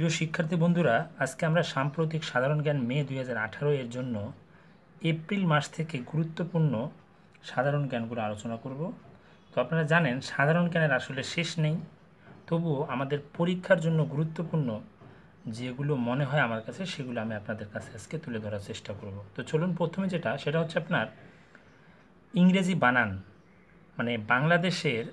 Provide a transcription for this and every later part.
প্রিয় শিক্ষার্থী বন্ধুরা আজকে আমরা সাম্প্রতিক সাধারণ জ্ঞান মে দুই এর জন্য এপ্রিল মাস থেকে গুরুত্বপূর্ণ সাধারণ জ্ঞানগুলো আলোচনা করব তো আপনারা জানেন সাধারণ জ্ঞানের আসলে শেষ নেই তবুও আমাদের পরীক্ষার জন্য গুরুত্বপূর্ণ যেগুলো মনে হয় আমার কাছে সেগুলো আমি আপনাদের কাছে আজকে তুলে ধরার চেষ্টা করব তো চলুন প্রথমে যেটা সেটা হচ্ছে আপনার ইংরেজি বানান মানে বাংলাদেশের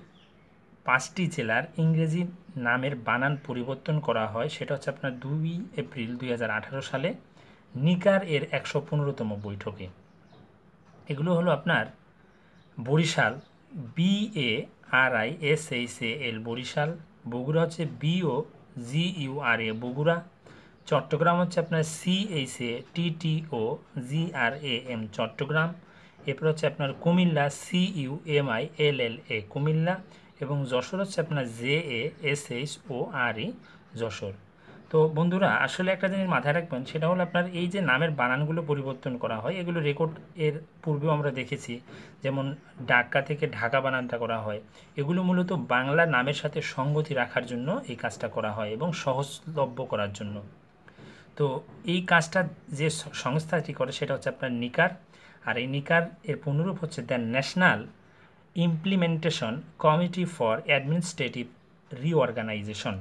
পাঁচটি জেলার ইংরেজি নামের বানান পরিবর্তন করা হয় সেটা হচ্ছে আপনার দুই এপ্রিল দুই সালে নিকার এর একশো পনেরোতম বৈঠকে এগুলো হলো আপনার Barishal B A R I S H A L Barishal Bogura হচ্ছে B O G U R A Bogura Chattogram হচ্ছে আপনার C H A T T O G R A M Chattogram এরপর হচ্ছে আপনার Cumilla C U M I L L A Cumilla এবং যশোর হচ্ছে আপনার J A S H O R E Jashore তো বন্ধুরা আসলে একটা জিনিস মাথায় রাখবেন সেটা হলো আপনার এই যে নামের বানানগুলো পরিবর্তন করা হয় এগুলো রেকর্ড এর পূর্বেও আমরা দেখেছি যেমন ঢাকা থেকে ঢাকা বানানটা করা হয় এগুলো মূলত বাংলা নামের সাথে সঙ্গতি রাখার জন্য এই কাজটা করা হয় এবং সহজলভ্য করার জন্য তো এই কাজটা যে সংস্থাটি করে সেটা হচ্ছে আপনার নিকার আর এই নিকার এর পুনরূপ হচ্ছে the national implementation committee for administrative reorganisation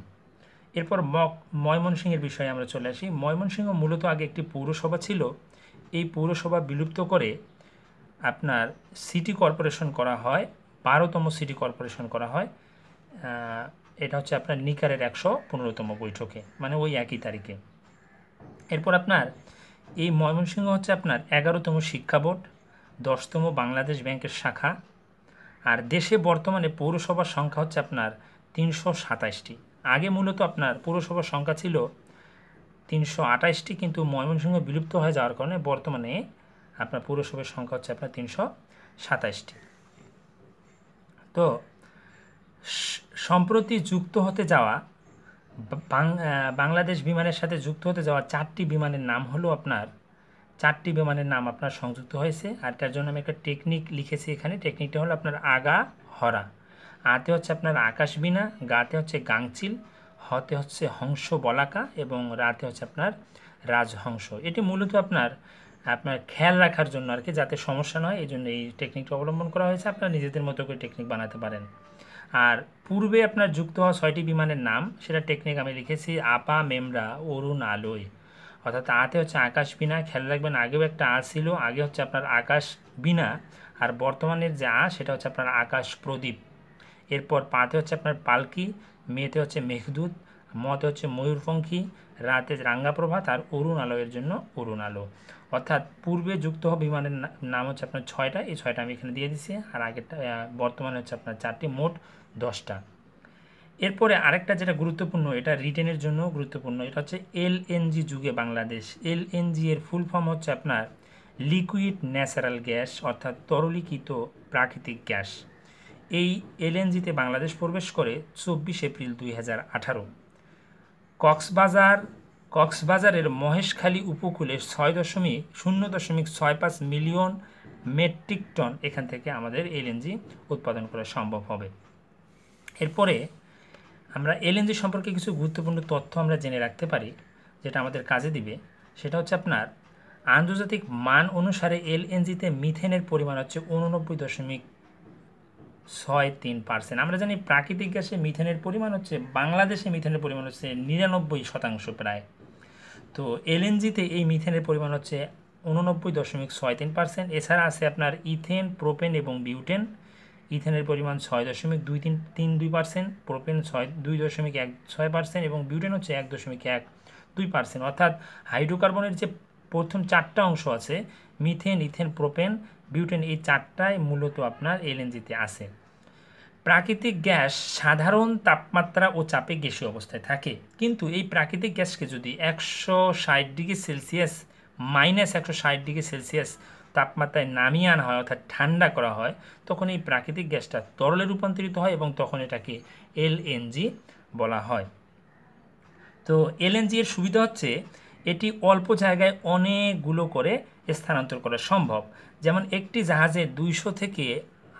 এরপর মক ময়মনসিংহের বিষয়ে আমরা চলে আসি ময়মনসিংহ মূলত আগে একটি পৌরসভা ছিল এই পৌরসভা বিলুপ্ত করে আপনার সিটি কর্পোরেশন করা হয় বারোতম সিটি কর্পোরেশন করা হয় এটা হচ্ছে আপনার নিকারের একশো পনেরোতম বৈঠকে মানে ওই একই তারিখে এরপর আপনার এই ময়মনসিংহ হচ্ছে আপনার এগারোতম শিক্ষা বোর্ড দশতম বাংলাদেশ ব্যাংকের শাখা আর দেশে বর্তমানে পৌরসভার সংখ্যা হচ্ছে আপনার তিনশো সাতাশটি আগে মূলত আপনার পৌরসভার সংখ্যা ছিল তিনশো আঠাশটি কিন্তু ময়মনসিংহ বিলুপ্ত হয়ে যাওয়ার কারণে বর্তমানে আপনার পৌরসভার সংখ্যা হচ্ছে আপনার তিনশো সাতাশটি তো সম্প্রতি যুক্ত হতে যাওয়া বাংলাদেশ বিমানের সাথে যুক্ত হতে যাওয়া চারটি বিমানের নাম হলো আপনার চারটি বিমানের নাম আপনার সংযুক্ত হয়েছে আর তার জন্য আমি একটা টেকনিক লিখেছি এখানে টেকনিকটা হলো আপনার আগা হরা আতে হচ্ছে আপনার আকাশবিনা গাতে হচ্ছে গাংচিল হতে হচ্ছে হংস বলাকা এবং রাতে হচ্ছে আপনার রাজহংস এটি মূলত আপনার আপনার খেয়াল রাখার জন্য আর কি যাতে সমস্যা নয় এই জন্য এই টেকনিকটা অবলম্বন করা হয়েছে আপনার নিজেদের মতো করে টেকনিক বানাতে পারেন আর পূর্বে আপনার যুক্ত হওয়া ছয়টি বিমানের নাম সেটা টেকনিক আমি লিখেছি আপা মেমরা অরুণ আলোয় অর্থাৎ আতে হচ্ছে আকাশ বিনা খেয়াল রাখবেন আগেও একটা আ ছিল আগে হচ্ছে আপনার আকাশ বিনা আর বর্তমানের যে আ সেটা হচ্ছে আপনার আকাশ প্রদীপ এরপর পাতে হচ্ছে আপনার পালকি মেয়েতে হচ্ছে মেঘদূত মতে হচ্ছে ময়ূরপঙ্খী রাতে রাঙ্গাপ্রভাত আর অরুণ আলোয়ের জন্য অরুণ আলো অর্থাৎ পূর্বে যুক্ত হওয়া বিমানের নাম হচ্ছে আপনার ছয়টা এই ছয়টা আমি এখানে দিয়ে দিছি আর আগেরটা বর্তমানে হচ্ছে আপনার চারটি মোট দশটা এরপরে আরেকটা যেটা গুরুত্বপূর্ণ এটা রিটেনের জন্য গুরুত্বপূর্ণ এটা হচ্ছে এলএনজি যুগে বাংলাদেশ এলএনজি এর ফুল ফর্ম হচ্ছে আপনার লিকুইড ন্যাচারাল গ্যাস অর্থাৎ তরলীকৃত প্রাকৃতিক গ্যাস এই এলএনজিতে বাংলাদেশ প্রবেশ করে চব্বিশ এপ্রিল দুই হাজার আঠারো কক্সবাজার কক্সবাজারের মহেশখালী উপকূলে ছয় দশমিক শূন্য দশমিক ছয় পাঁচ মিলিয়ন মেট্রিক টন এখান থেকে আমাদের এলএনজি উৎপাদন করা সম্ভব হবে এরপরে আমরা এলএনজি সম্পর্কে কিছু গুরুত্বপূর্ণ তথ্য আমরা জেনে রাখতে পারি যেটা আমাদের কাজে দিবে সেটা হচ্ছে আপনার আন্তর্জাতিক মান অনুসারে এলএনজিতে মিথেনের পরিমাণ হচ্ছে উননব্বই দশমিক ছয় তিন পার্সেন্ট আমরা জানি প্রাকৃতিক গ্যাসে মিথেনের পরিমাণ হচ্ছে বাংলাদেশে মিথেনের পরিমাণ হচ্ছে নিরানব্বই শতাংশ প্রায় তো এলএনজিতে এই মিথেনের পরিমাণ হচ্ছে উননব্বই দশমিক ছয় তিন পার্সেন্ট এছাড়া আছে আপনার ইথেন প্রোপেন এবং বিউটেন ইথেনের পরিমাণ ছয় দশমিক দুই তিন তিন দুই পার্সেন্ট প্রোপেন ছয় দুই দশমিক এক ছয় পার্সেন্ট এবং বিউটেন হচ্ছে এক দশমিক এক দুই পার্সেন্ট অর্থাৎ হাইড্রোকার্বনের যে প্রথম চারটা অংশ আছে মিথেন ইথেন প্রোপেন বিউটেন এই চারটাই মূলত আপনার এলএনজিতে আসে প্রাকৃতিক গ্যাস সাধারণ তাপমাত্রা ও চাপে গ্যাসীয় অবস্থায় থাকে কিন্তু এই প্রাকৃতিক গ্যাসকে যদি একশো ষাট ডিগ্রি সেলসিয়াস মাইনাস একশো ষাট ডিগ্রি সেলসিয়াস তাপমাত্রায় নামিয়ে আনা হয় অর্থাৎ ঠান্ডা করা হয় তখন এই প্রাকৃতিক গ্যাসটা তরলে রূপান্তরিত হয় এবং তখন এটাকে এলএনজি বলা হয় তো এলএনজি এর সুবিধা হচ্ছে এটি অল্প জায়গায় অনেকগুলো করে স্থানান্তর করা সম্ভব যেমন একটি জাহাজে দুইশো থেকে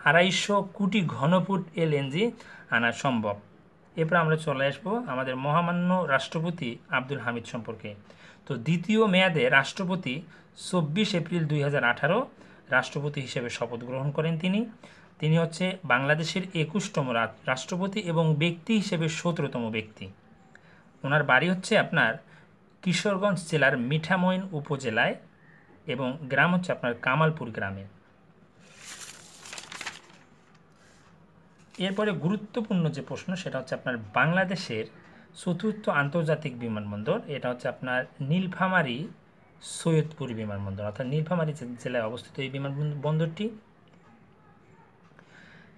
আড়াইশো কোটি ঘনফুট এলএনজি আনা সম্ভব এরপর আমরা চলে আসবো আমাদের মহামান্য রাষ্ট্রপতি আব্দুল হামিদ সম্পর্কে তো দ্বিতীয় মেয়াদে রাষ্ট্রপতি চব্বিশ এপ্রিল দুই রাষ্ট্রপতি হিসেবে শপথ গ্রহণ করেন তিনি তিনি হচ্ছে বাংলাদেশের একুশতম রাষ্ট্রপতি এবং ব্যক্তি হিসেবে সতেরোতম ব্যক্তি ওনার বাড়ি হচ্ছে আপনার কিশোরগঞ্জ জেলার মিঠামইন উপজেলায় এবং গ্রাম হচ্ছে আপনার কামালপুর গ্রামে এরপরে গুরুত্বপূর্ণ যে প্রশ্ন সেটা হচ্ছে আপনার বাংলাদেশের চতুর্থ আন্তর্জাতিক বিমানবন্দর এটা হচ্ছে আপনার নীলফামারি সৈয়দপুর বিমানবন্দর অর্থাৎ নীলফামারী জেলায় অবস্থিত এই বিমানবন্দরটি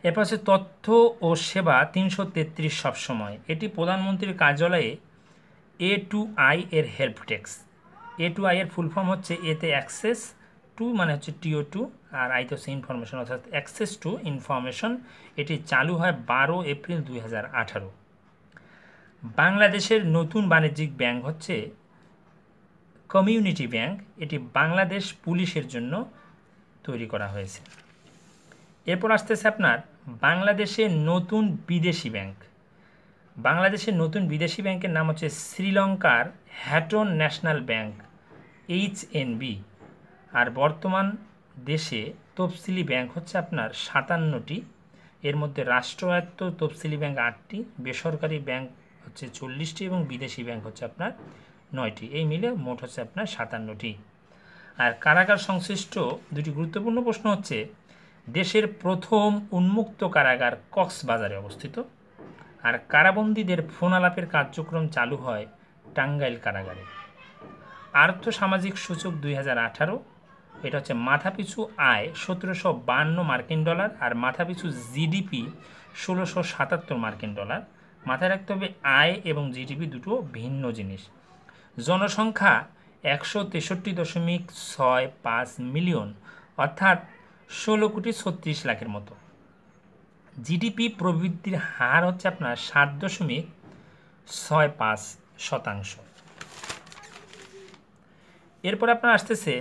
এরপর হচ্ছে তথ্য ও সেবা তিনশো তেত্রিশ সবসময় এটি প্রধানমন্ত্রীর কার্যালয়ে এ টু আই এর help desk A two I এর ফুল ফর্ম হচ্ছে এতে অ্যাক্সেস টু মানে হচ্ছে টিও টু আর আইতে হচ্ছে ইনফরমেশন অর্থাৎ অ্যাক্সেস টু ইনফরমেশন এটি চালু হয় বারো এপ্রিল দুই বাংলাদেশের নতুন বাণিজ্যিক ব্যাংক হচ্ছে কমিউনিটি ব্যাংক এটি বাংলাদেশ পুলিশের জন্য তৈরি করা হয়েছে এরপর আসতেছে আপনার বাংলাদেশে নতুন বিদেশি ব্যাংক বাংলাদেশের নতুন বিদেশি ব্যাংকের নাম হচ্ছে শ্রীলঙ্কার হ্যাটন ন্যাশনাল ব্যাংক এইচএনবি আর বর্তমান দেশে তফসিলি ব্যাংক হচ্ছে আপনার সাতান্নটি এর মধ্যে রাষ্ট্রায়ত্ত তফসিলি ব্যাংক আটটি বেসরকারি ব্যাংক হচ্ছে চল্লিশটি এবং বিদেশি ব্যাংক হচ্ছে আপনার নয়টি এই মিলে মোট হচ্ছে আপনার সাতান্নটি আর কারাগার সংশ্লিষ্ট দুটি গুরুত্বপূর্ণ প্রশ্ন হচ্ছে দেশের প্রথম উন্মুক্ত কারাগার কক্সবাজারে অবস্থিত আর কারাবন্দীদের ফোন আলাপের কার্যক্রম চালু হয় টাঙ্গাইল কারাগারে আর্থসামাজিক সূচক দুই এটা হচ্ছে মাথাপিছু আয় সতেরোশো বান্ন মার্কিন ডলার আর মাথাপিছু জিডিপি ষোলোশো সাতাত্তর মার্কিন ডলার মাথায় রাখতে হবে আয় এবং জিডিপি দুটো ভিন্ন জিনিস জনসংখ্যা একশো তেষট্টি দশমিক ছয় পাঁচ মিলিয়ন অর্থাৎ ষোলো কোটি ছত্রিশ লাখের মতো জিডিপি প্রবৃদ্ধির হার হচ্ছে আপনার সাত দশমিক ছয় পাঁচ শতাংশ এরপর আপনার আসতেছে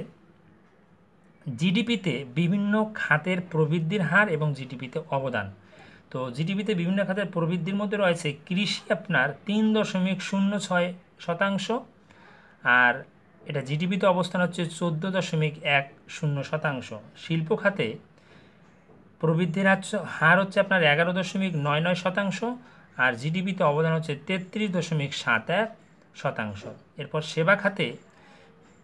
জিডিপিতে বিভিন্ন খাতের প্রবৃদ্ধির হার এবং জিডিপিতে অবদান তো জিডিপিতে বিভিন্ন খাতের প্রবৃদ্ধির মধ্যে রয়েছে কৃষি আপনার তিন দশমিক শূন্য ছয় শতাংশ আর এটা জিডিপিতে অবস্থান হচ্ছে চোদ্দ দশমিক এক শূন্য শতাংশ শিল্প খাতে প্রবৃদ্ধির হার হচ্ছে আপনার এগারো দশমিক নয় নয় শতাংশ আর জিডিপিতে অবদান হচ্ছে তেত্রিশ দশমিক সাত এক শতাংশ এরপর সেবা খাতে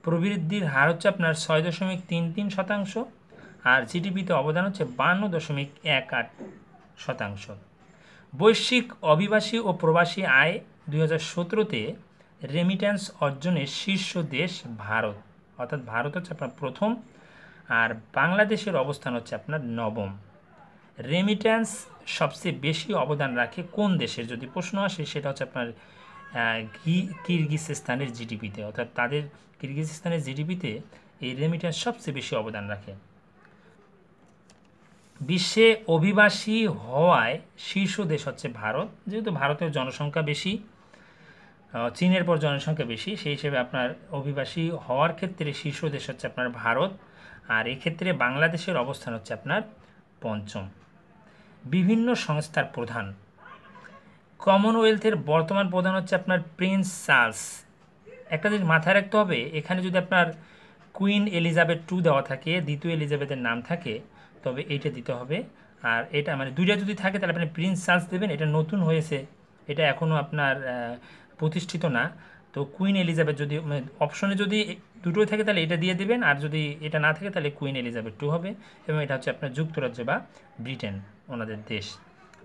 প্রবৃদ্ধির হার হচ্ছে আপনার ছয় দশমিক তিন তিন শতাংশ আর জিডিপিতে অবদান হচ্ছে বান্ন দশমিক এক আট শতাংশ বৈশ্বিক অভিবাসী ও প্রবাসী আয় দুই হাজার সতেরোতে রেমিট্যান্স অর্জনের শীর্ষ দেশ ভারত অর্থাৎ ভারত হচ্ছে আপনার প্রথম আর বাংলাদেশের অবস্থান হচ্ছে আপনার নবম রেমিট্যান্স সবচেয়ে বেশি অবদান রাখে কোন দেশের যদি প্রশ্ন আসে সেটা হচ্ছে আপনার কিরগিজস্তানের জিডিপিতে অর্থাৎ তাদের কিরগিজস্তানের জিডিপিতে এই রেমিট্যান্স সবচেয়ে বেশি অবদান রাখে বিশ্বে অভিবাসী হওয়ায় শীর্ষ দেশ হচ্ছে ভারত যেহেতু ভারতের জনসংখ্যা বেশি চীনের পর জনসংখ্যা বেশি সেই হিসেবে আপনার অভিবাসী হওয়ার ক্ষেত্রে শীর্ষ দেশ হচ্ছে আপনার ভারত আর এক্ষেত্রে বাংলাদেশের অবস্থান হচ্ছে আপনার পঞ্চম বিভিন্ন সংস্থার প্রধান কমনওয়েলথের বর্তমান প্রধান হচ্ছে আপনার প্রিন্স চার্লস একটা জিনিস মাথায় রাখতে হবে এখানে যদি আপনার কুইন এলিজাবেথ টু দেওয়া থাকে দ্বিতীয় এলিজাবেথের নাম থাকে তবে এইটা দিতে হবে আর এটা মানে দুইটা যদি থাকে তাহলে আপনি প্রিন্স চার্লস দেবেন এটা নতুন হয়েছে এটা এখনও আপনার প্রতিষ্ঠিত না তো কুইন এলিজাবেথ যদি অপশনে মানে যদি দুটোই থাকে তাহলে এটা দিয়ে দেবেন আর যদি এটা না থাকে তাহলে কুইন এলিজাবেথ টু হবে এবং এটা হচ্ছে আপনার যুক্তরাজ্য বা ব্রিটেন ওনাদের দেশ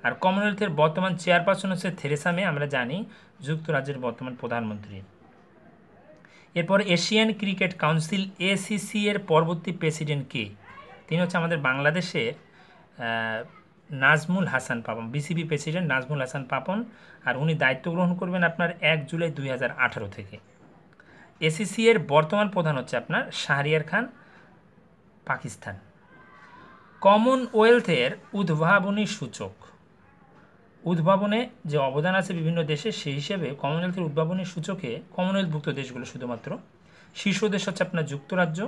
আর কমনওয়েলথের বর্তমান চেয়ারপারসন হচ্ছে থেরেসা মে আমরা জানি যুক্তরাজ্যের বর্তমান প্রধানমন্ত্রী এরপর এশিয়ান ক্রিকেট কাউন্সিল এসিসি এর পরবর্তী প্রেসিডেন্ট কে তিনি হচ্ছে আমাদের বাংলাদেশের নাজমুল হাসান পাপন বিসিবি প্রেসিডেন্ট নাজমুল হাসান পাপন আর উনি দায়িত্ব গ্রহণ করবেন আপনার এক জুলাই দুই থেকে এসিসি এর বর্তমান প্রধান হচ্ছে আপনার শাহরিয়ার খান পাকিস্তান কমনওয়েলথের উদ্ভাবনী সূচক উদ্ভাবনে যে অবদান আছে বিভিন্ন দেশে সেই হিসেবে কমনওয়েলথের উদ্ভাবনী সূচকে কমনওয়েলথভুক্ত দেশগুলো শুধুমাত্র শীর্ষ দেশ হচ্ছে আপনার যুক্তরাজ্য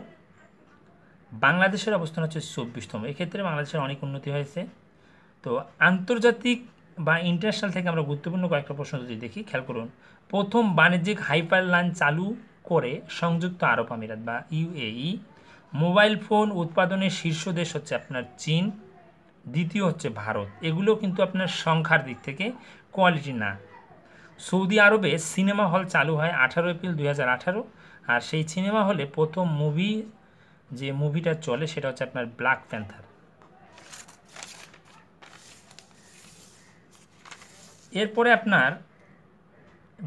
বাংলাদেশের অবস্থান হচ্ছে চব্বিশতম এক্ষেত্রে বাংলাদেশের অনেক উন্নতি হয়েছে তো আন্তর্জাতিক বা ইন্টারন্যাশনাল থেকে আমরা গুরুত্বপূর্ণ কয়েকটা প্রশ্ন যদি দেখি খেয়াল করুন প্রথম বাণিজ্যিক হাইপার লাইন চালু করে সংযুক্ত আরব আমিরাত বা ইউএই মোবাইল ফোন উৎপাদনের শীর্ষ দেশ হচ্ছে আপনার চীন দ্বিতীয় হচ্ছে ভারত এগুলো কিন্তু আপনার সংখ্যার দিক থেকে কোয়ালিটি না সৌদি আরবে সিনেমা হল চালু হয় আঠারো এপ্রিল দুই আর সেই সিনেমা হলে প্রথম মুভি যে মুভিটা চলে সেটা হচ্ছে আপনার ব্ল্যাক প্যান্থার এরপরে আপনার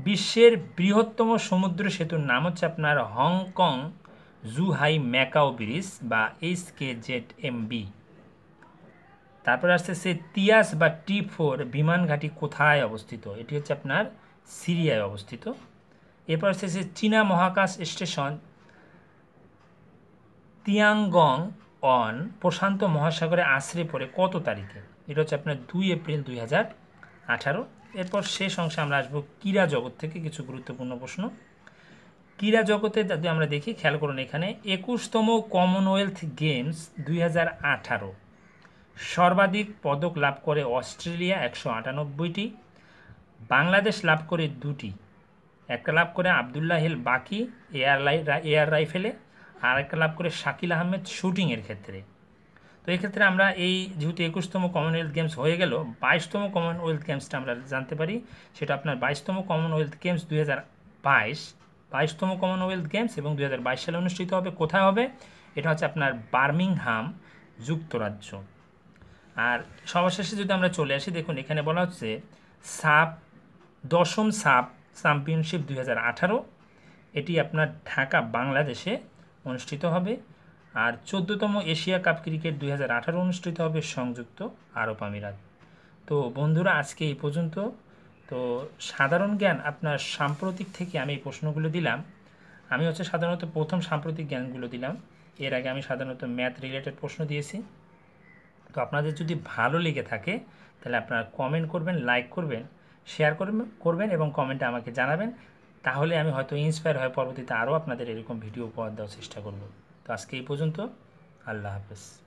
বিশ্বের বৃহত্তম সমুদ্র সেতুর নাম হচ্ছে আপনার হংকং জুহাই ম্যাকাও ব্রিজ বা H K Z M B তারপরে আসতেছে তিয়াস বা টি ফোর বিমান ঘাঁটি কোথায় অবস্থিত এটি হচ্ছে আপনার সিরিয়ায় অবস্থিত এরপর আসতেছে চীনা মহাকাশ স্টেশন তিয়াংগং অন প্রশান্ত মহাসাগরে আশ্রে পড়ে কত তারিখে এটা হচ্ছে আপনার দুই এপ্রিল দুই হাজার আঠারো এরপর শেষ অংশে আমরা আসবো ক্রীড়া জগৎ থেকে কিছু গুরুত্বপূর্ণ প্রশ্ন ক্রীড়া জগতে যদি আমরা দেখি খেয়াল করুন এখানে একুশতম কমনওয়েলথ গেমস দুই সর্বাধিক পদক লাভ করে অস্ট্রেলিয়া একশো আটানব্বইটি বাংলাদেশ লাভ করে দুটি একটা লাভ করে আবদুল্লাহ হেল বাকি এয়ার লাই এয়ার রাইফেলে আর একটা লাভ করে শাকিল আহমেদ শুটিংয়ের ক্ষেত্রে তো এক্ষেত্রে আমরা এই যেহেতু একুশতম কমনওয়েলথ গেমস হয়ে গেল বাইশতম কমনওয়েলথ গেমসটা আমরা জানতে পারি সেটা আপনার বাইশতম কমনওয়েলথ গেমস দুই হাজার বাইশ বাইশতম কমনওয়েলথ গেমস এবং দুই হাজার বাইশ সালে অনুষ্ঠিত হবে কোথায় হবে এটা হচ্ছে আপনার বার্মিংহাম যুক্তরাজ্য আর সবশেষে যদি আমরা চলে আসি দেখুন এখানে বলা হচ্ছে সাপ দশম সাপ চ্যাম্পিয়নশিপ দুই এটি আপনার ঢাকা বাংলাদেশে অনুষ্ঠিত হবে আর চোদ্দতম এশিয়া কাপ ক্রিকেট দুই অনুষ্ঠিত হবে সংযুক্ত আরব আমিরাত তো বন্ধুরা আজকে এই পর্যন্ত তো সাধারণ জ্ঞান আপনার সাম্প্রতিক থেকে আমি এই প্রশ্নগুলো দিলাম আমি হচ্ছে সাধারণত প্রথম সাম্প্রতিক জ্ঞানগুলো দিলাম এর আগে আমি সাধারণত ম্যাথ রিলেটেড প্রশ্ন দিয়েছি তো আপনাদের যদি ভালো লেগে থাকে তাহলে আপনারা কমেন্ট করবেন লাইক করবেন শেয়ার করবেন করবেন এবং কমেন্টে আমাকে জানাবেন তাহলে আমি হয়তো ইন্সপায়ার হয়ে পরবর্তীতে আরও আপনাদের এরকম ভিডিও উপহার দেওয়ার চেষ্টা করব তো আজকে এই পর্যন্ত আল্লাহ হাফেজ